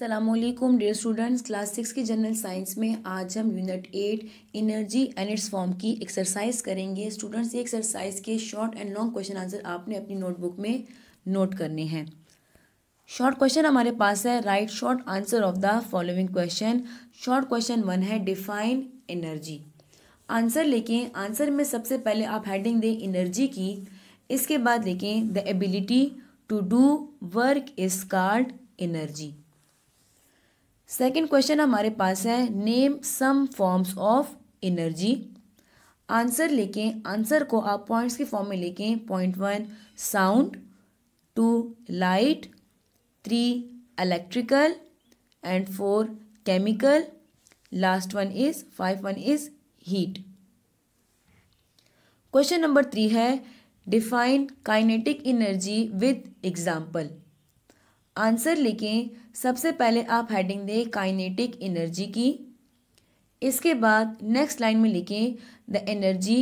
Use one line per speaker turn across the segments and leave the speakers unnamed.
Aslam dear students class six की general science में आज हम unit eight energy and its form की एक्सरसाइज करेंगे स्टूडेंट्स ये एक्सरसाइज के short and long question answer आपने अपनी नोटबुक में नोट करने हैं शॉर्ट क्वेश्चन हमारे पास है write short answer of the following question short question one है डिफाइन एनर्जी आंसर लिखें आंसर में सबसे पहले आप हेडिंग दें एनर्जी की इसके बाद लिखें the ability to do work is called energy second question हमारे पास है name some forms of energy answer लेके आंसर को आप पॉइंट्स के फॉर्म में लेके point one sound two light three electrical and four chemical last one is five one is heat question number three है define kinetic energy with example answer लिखें सबसे पहले आप हेडिंग दें काइनेटिक एनर्जी की इसके बाद नेक्स्ट लाइन में लिखें the energy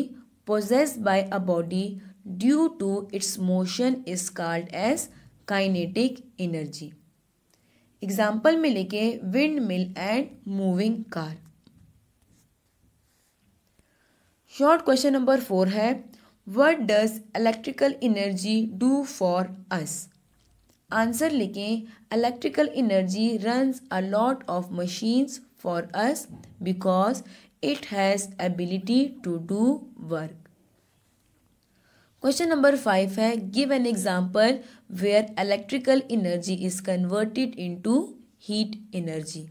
possessed by a body due to its motion is called as kinetic energy example में लिखे windmill and moving car short question number four है what does electrical energy do for us answer लिखें electrical energy runs a lot of machines for us because it has ability to do work question number five है give an example where electrical energy is converted into heat energy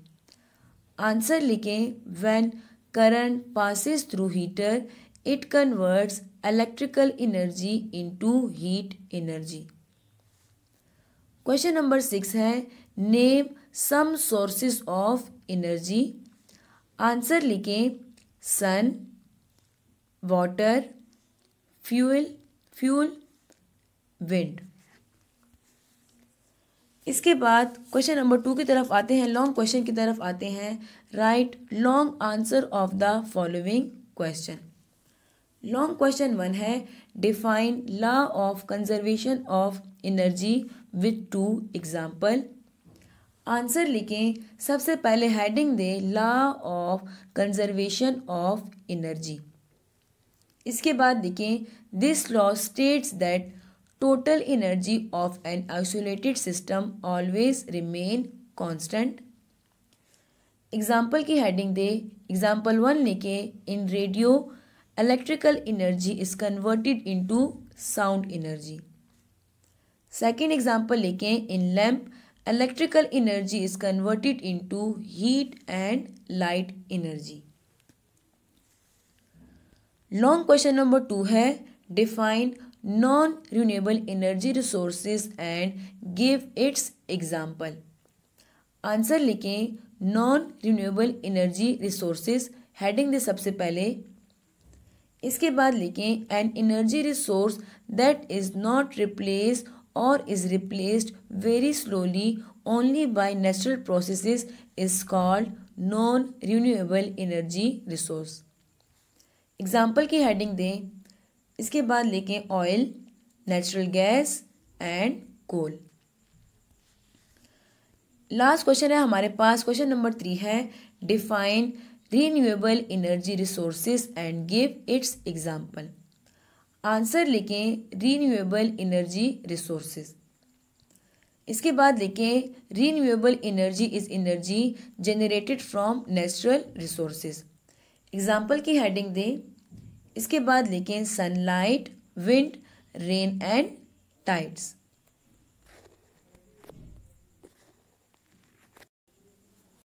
answer लिखें when current passes through heater it converts electrical energy into heat energy question number six है name some sources of energy answer लिखें sun water fuel fuel wind इसके बाद question number to की तरफ आते हैं long question की तरफ आते हैं write long answer of the following question long question one है define law of conservation of energy with two example answer लिखें सबसे पहले हेडिंग दें law of conservation of energy इसके बाद देखें this law states that total energy of an isolated system always remain constant example की heading दे example one लिखें in radio electrical energy is converted into sound energy second example लेके इन lamp electrical energy is converted into heat and light energy long question number two है define non renewable energy resources and give its example answer लिखें non renewable energy resources heading दे सबसे पहले इसके बाद लिखें an energy resource that is not replace or is replaced very slowly only by natural processes is called non renewable energy resource example की heading दें इसके बाद लिखें oil natural gas and coal last question है हमारे पास question number three है define renewable energy resources and give its example answer लिखें रीन्यूएबल एनर्जी रिसोर्सेज इसके बाद लिखें renewable energy is energy generated from natural resources example की heading दें इसके बाद लिखें sunlight wind rain and tides